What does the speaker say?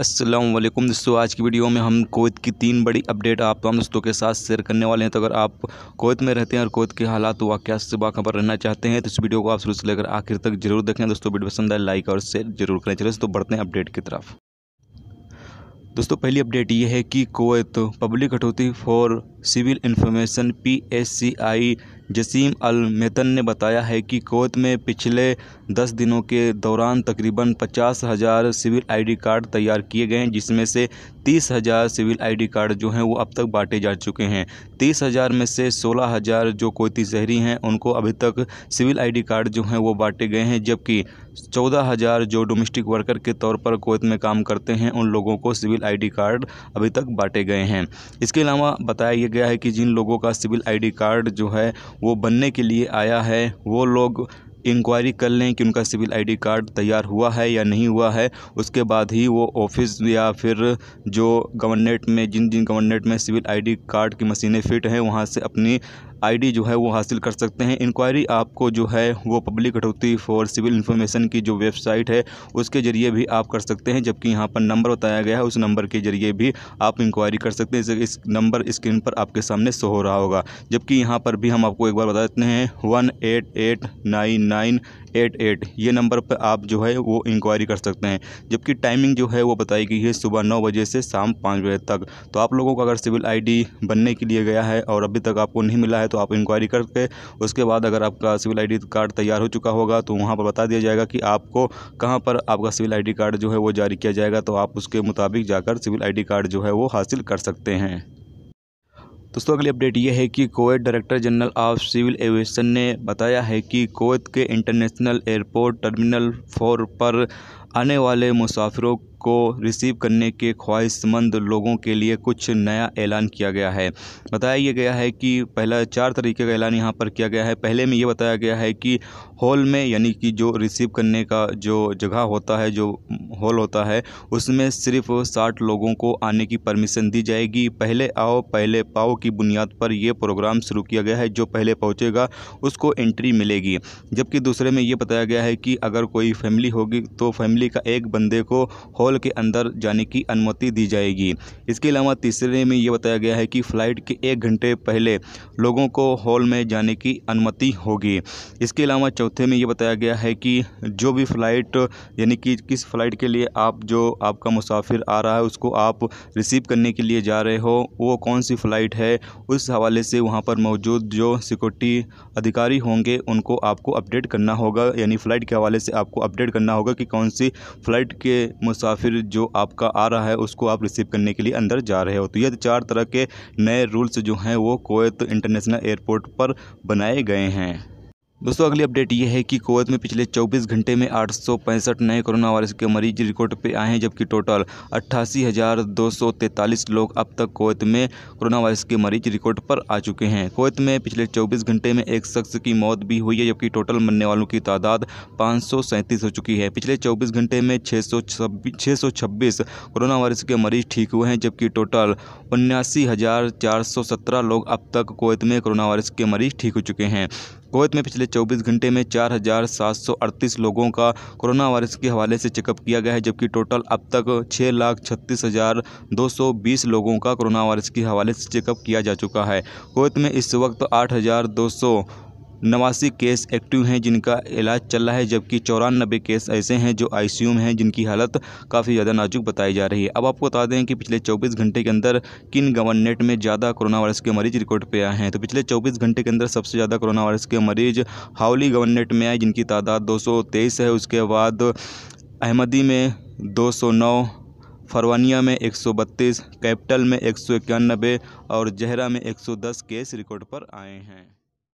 अस्सलाम वालेकुम दोस्तों आज की वीडियो में हम कोत की तीन बड़ी अपडेट आप तमाम दोस्तों के साथ शेयर करने वाले हैं तो अगर आप कोत में रहते हैं और कोत के हालात वाक़ से बाखबर रहना चाहते हैं तो इस वीडियो को आप शुरू से लेकर आखिर तक जरूर देखें दोस्तों वीडियो पसंद आए लाइक और शेयर जरूर करें चले दोस्तों बढ़ते हैं अपडेट की तरफ दोस्तों पहली अपडेट ये है कि कोत पब्लिक कटौती for civil information P S C I Jasim Al Metan ने बताया है कि कोत में पिछले दस दिनों के दौरान तकरीबन पचास हज़ार सिविल आईडी कार्ड तैयार किए गए हैं जिसमें से तीस हज़ार सिविल आईडी कार्ड जो हैं वो अब तक बांटे जा चुके हैं तीस हज़ार में से सोलह हज़ार जो कोती शहरी हैं उनको अभी तक सिविल आईडी कार्ड जो हैं वो बांटे गए हैं जबकि चौदह हज़ार जो डोमेस्टिक वर्कर के तौर पर कोत में काम करते हैं उन लोगों को सिविल आई कार्ड अभी तक बांटे गए हैं इसके अलावा बताया गया है कि जिन लोगों का सिविल आई कार्ड जो है वो बनने के लिए आया है वो लोग इंक्वायरी कर लें कि उनका सिविल आईडी कार्ड तैयार हुआ है या नहीं हुआ है उसके बाद ही वो ऑफिस या फिर जो गवर्नमेंट में जिन जिन गवर्नमेंट में सिविल आईडी कार्ड की मशीनें फिट हैं वहाँ से अपनी आईडी जो है वो हासिल कर सकते हैं इंक्वायरी आपको जो है वो पब्लिक कटौती फॉर सिविल इन्फॉर्मेशन की जो वेबसाइट है उसके ज़रिए भी आप कर सकते हैं जबकि यहाँ पर नंबर बताया गया है उस नंबर के ज़रिए भी आप इंक्वायरी कर सकते हैं इस नंबर स्क्रीन पर आपके सामने सो हो रहा होगा जबकि यहाँ पर भी हम आपको एक बार बता देते हैं one eight eight nine nine eight eight ये नंबर पर आप जो है वो इंक्वायरी कर सकते हैं जबकि टाइमिंग जो है वो बताई गई है सुबह नौ बजे से शाम पाँच बजे तक तो आप लोगों का अगर सिविल आईडी बनने के लिए गया है और अभी तक आपको नहीं मिला है तो आप इंक्वायरी करके उसके बाद अगर आपका सिविल आई कार्ड तैयार हो चुका होगा तो वहाँ पर बता दिया जाएगा कि आपको कहाँ पर आपका सिविल आई कार्ड जो है वो जारी किया जाएगा तो आप उसके मुताबिक जाकर सिविल आई कार्ड जो है वो हासिल कर सकते हैं दोस्तों अगली अपडेट ये है कि Kuwait director general of civil aviation ने बताया है कि कोवैत के इंटरनेशनल एयरपोर्ट टर्मिनल फोर पर आने वाले मुसाफिरों को रिसीव करने के ख्वाहिशमंद लोगों के लिए कुछ नया ऐलान किया गया है बताया यह गया है कि पहला चार तरीके का ऐलान यहाँ पर किया गया है पहले में ये बताया गया है कि हॉल में यानी कि जो रिसीव करने का जो जगह होता है जो हॉल होता है उसमें सिर्फ साठ लोगों को आने की परमिशन दी जाएगी पहले आओ पहले पाओ की बुनियाद पर यह प्रोग्राम शुरू किया गया है जो पहले पहुँचेगा उसको एंट्री मिलेगी जबकि दूसरे में ये बताया गया है कि अगर कोई फैमिली होगी तो फैमिली का एक बंदे को हॉल हॉल के अंदर जाने की अनुमति दी जाएगी इसके अलावा तीसरे में ये बताया गया है कि फ़्लाइट के एक घंटे पहले लोगों को हॉल में जाने की अनुमति होगी इसके अलावा चौथे में ये बताया गया है कि जो भी फ़्लाइट यानी कि किस फ़्लाइट के लिए आप जो आपका मुसाफिर आ रहा है उसको आप रिसीव करने के लिए जा रहे हो वो कौन सी फ़्लाइट है उस हवाले से वहाँ पर मौजूद जो सिक्योरिटी अधिकारी होंगे उनको आपको अपडेट करना होगा यानी फ़्लाइट के हवाले से आपको अपडेट करना होगा कि कौन सी फ़्लाइट के मुसाफिर फिर जो आपका आ रहा है उसको आप रिसीव करने के लिए अंदर जा रहे हो तो ये चार तरह के नए रूल्स जो हैं वो कोवैत इंटरनेशनल एयरपोर्ट पर बनाए गए हैं दोस्तों अगली अपडेट ये है कि कुवैत में पिछले 24 घंटे में आठ नए कोरोना वायरस के मरीज रिकॉर्ड पे आए हैं जबकि टोटल अट्ठासी लोग अब तक कुवैत में कोरोना वायरस के मरीज रिकॉर्ड पर आ चुके हैं कुवैत में पिछले 24 घंटे में एक शख्स की मौत भी हुई है जबकि टोटल मरने वालों की तादाद पाँच हो चुकी है पिछले चौबीस घंटे में छः सौ कोरोना वायरस के मरीज ठीक हुए हैं जबकि टोटल उन्यासी लोग अब तक कुवैत में कोरोना वायरस के मरीज ठीक हो चुके हैं कोवैत में पिछले 24 घंटे में 4,738 लोगों का कोरोना वायरस के हवाले से चेकअप किया गया है जबकि टोटल अब तक छः लाख छत्तीस हज़ार दो सौ बीस लोगों का कोरोना वायरस के हवाले से चेकअप किया जा चुका है कोवैत में इस वक्त आठ हज़ार दो सौ नवासी केस एक्टिव हैं जिनका इलाज चल रहा है जबकि चौरानबे केस ऐसे हैं जो आईसीयू में हैं जिनकी हालत काफ़ी ज़्यादा नाजुक बताई जा रही है अब आपको बता दें कि पिछले 24 घंटे के अंदर किन गवर्नेट में ज़्यादा कोरोना वायरस के मरीज रिकॉर्ड पे आए हैं तो पिछले 24 घंटे के अंदर सबसे ज़्यादा कोरोना वायरस के मरीज हाउली गवर्नेट में आए जिनकी तादाद दो है उसके बाद अहमदी में दो फरवानिया में एक कैपिटल में एक और जहरा में 110 केस रिकॉर्ड पर आए हैं